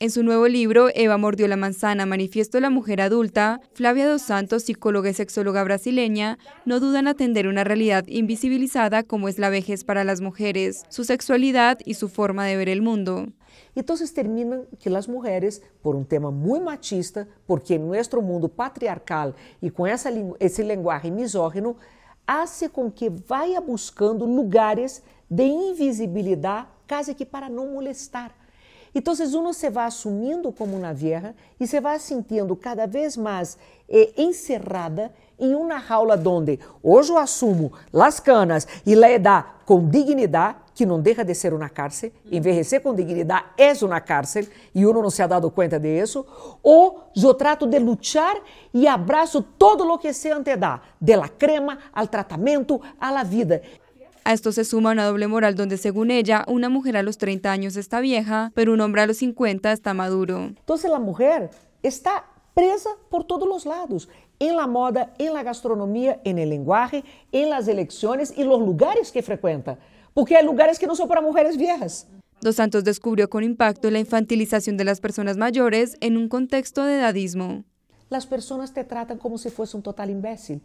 En su nuevo libro, Eva mordió la manzana, manifiesto de la mujer adulta, Flavia Dos Santos, psicóloga y sexóloga brasileña, no duda en atender una realidad invisibilizada como es la vejez para las mujeres, su sexualidad y su forma de ver el mundo. Entonces terminan que las mujeres, por un tema muy machista, porque en nuestro mundo patriarcal y con ese lenguaje misógino, hace con que vaya buscando lugares de invisibilidad casi que para no molestar. Então, uno se vai assumindo como uma vieja e se vai sentindo cada vez mais eh, encerrada em uma jaula onde hoje eu assumo las canas e la edad com dignidade, que não deixa de ser uma cárcel, envelhecer com dignidade é uma cárcel e uno não se ha dado conta de isso, ou eu trato de lutar e abraço todo o que se antedá, de la crema al tratamento, à la vida. A esto se suma una doble moral donde según ella, una mujer a los 30 años está vieja, pero un hombre a los 50 está maduro. Entonces la mujer está presa por todos los lados, en la moda, en la gastronomía, en el lenguaje, en las elecciones y los lugares que frecuenta, porque hay lugares que no son para mujeres viejas. Dos Santos descubrió con impacto la infantilización de las personas mayores en un contexto de edadismo. As pessoas te tratam como se fosse um total imbécil.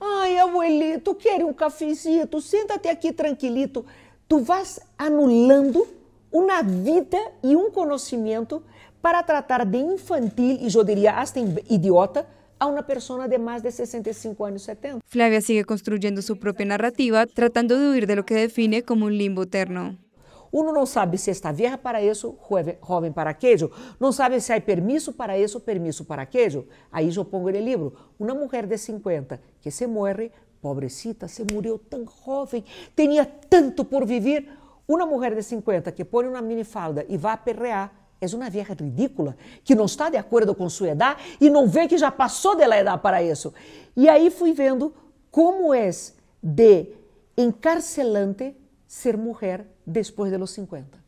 Ai, abuelito, quer um cafezinho? Senta-te aqui tranquilito. Tu vas anulando uma vida e um conhecimento para tratar de infantil e eu diria até idiota a uma pessoa de mais de 65 anos 70. Flavia sigue construindo sua própria narrativa, tratando de huir de lo que define como um limbo eterno. Uno não sabe se está vieja para isso, jovem para aquello. Não sabe se há permiso para isso, permiso para aquello. Aí eu pongo no livro. Uma mulher de 50 que se morre, pobrecita, se morreu tão jovem, tinha tanto por viver. Uma mulher de 50 que põe uma minifalda e vai a perrear, é uma vieja ridícula, que não está de acordo com sua idade e não vê que já passou dela idade para isso. E aí fui vendo como é de encarcelante ser mujer después de los 50.